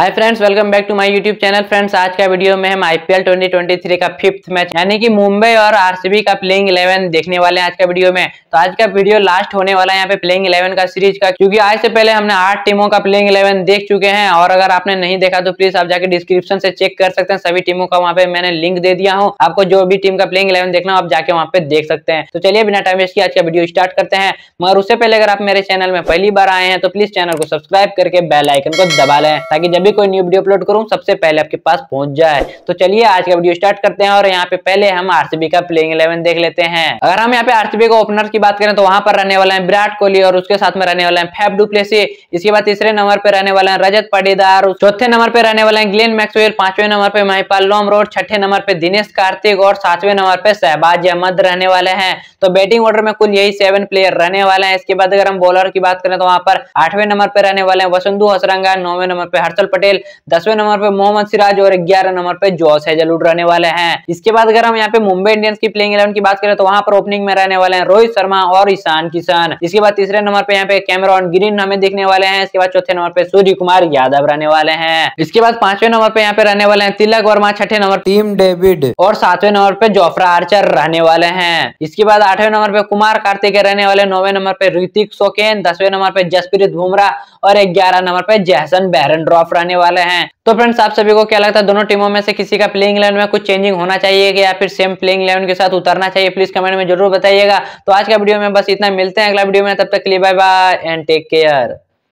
hi friends welcome back to my YouTube channel friends आज का video में हम आईपीएल 2023 का फिफ्थ मैच यानी कि मुंबई और आरसीबी का प्लेइंग 11 देखने वाले हैं आज का वीडियो में तो आज का वीडियो लास्ट होने वाला है यहाँ पे प्लेइंग 11 का सीरीज का क्योंकि आज से पहले हमने आठ टीमों का प्लेइंग इलेवन देख चुके हैं और अगर आपने नहीं देखा तो प्लीज आप जाके डिस्क्रिप्शन से चेक कर सकते हैं सभी टीमों का वहाँ पे मैंने लिंक दे दिया हूँ आपको जो भी टीम का प्लेइंग इलेवन देखना हो आप जाके वहाँ पे देख सकते हैं तो चलिए बिना टाइम वेस्ट किया आज का वीडियो स्टार्ट करते हैं मगर उससे पहले अगर आप मेरे चैनल में पहली बार आए हैं तो प्लीज चैनल को सब्सक्राइब करके बेलाइकन को दबा लें ताकि जब भी कोई न्यू वीडियो अपलोड करूँ सबसे पहले आपके पास पहुंच जाए तो चलिए आज का वीडियो स्टार्ट करते हैं और यहाँ पे पहले हम आरसीबी का प्लेइंग इलेवन देख लेते हैं अगर हम यहाँ पे आरसीबी के ओपनर की बात करें तो वहां पर रहने वाला है विराट कोहली और उसके साथ में रहने वाला है फैफ डुप्लेसी इसके बाद तीसरे नंबर पर रहने वाला है रजत पाटीदार चौथे नंबर पर रहने वाले हैं ग्लेन मैक्सवेल पांचवें नंबर पर महिपाल लोम रोड छठे नंबर पर दिनेश कार्तिक और सातवें नंबर पर शहबाज अहमद रहने वाले हैं तो बैटिंग ऑर्डर में कुल यही सेवन प्लेयर रहने वाले हैं इसके बाद अगर हम बॉलर की बात करें तो वहां पर आठवें नंबर पर रहने वाले हैं वसंधु हसरंगा नौवे नंबर पर हर्षल पटेल दसवें नंबर पे मोहम्मद सिराज और ग्यारह नंबर पे जोस हेजलवुड रहने वाले हैं इसके बाद अगर हम यहाँ पे मुंबई इंडियंस की प्लेइंग इलेवन की बात करें तो वहां पर ओपनिंग में रहने वाले हैं रोहित शर्मा और ईशान किशन इसके बाद तीसरे नंबर पे यहाँ पे कैमरॉन ग्रीन हमें देखने वाले हैं इसके बाद चौथे नंबर पे सूर्य कुमार यादव रहने वाले हैं इसके बाद पांचवें नंबर पे यहाँ पे रहने वाले हैं तिलक वर्मा छठे नंबर टीम डेविड और सातवें नंबर पे जोफ्रा आर्चर रहने वाले हैं इसके बाद आठवें नंबर पे कुमार कार्तिक रहने वाले नौवे नंबर पे ऋतिक सोकेन दसवें नंबर पे जसप्रीत बुमराह और ग्यारह नंबर पे जैसन बैरन ड्रॉफ आने वाले हैं तो फ्रेंड्स आप सभी को क्या लगता है दोनों टीमों में से किसी का प्लेइंग इलेवन में कुछ चेंजिंग होना चाहिए या फिर सेम प्लेइंग इलेवन के साथ उतरना चाहिए प्लीज कमेंट में जरूर बताइएगा तो आज का वीडियो में बस इतना मिलते हैं अगला वीडियो में तब तक के लिए bye bye and take care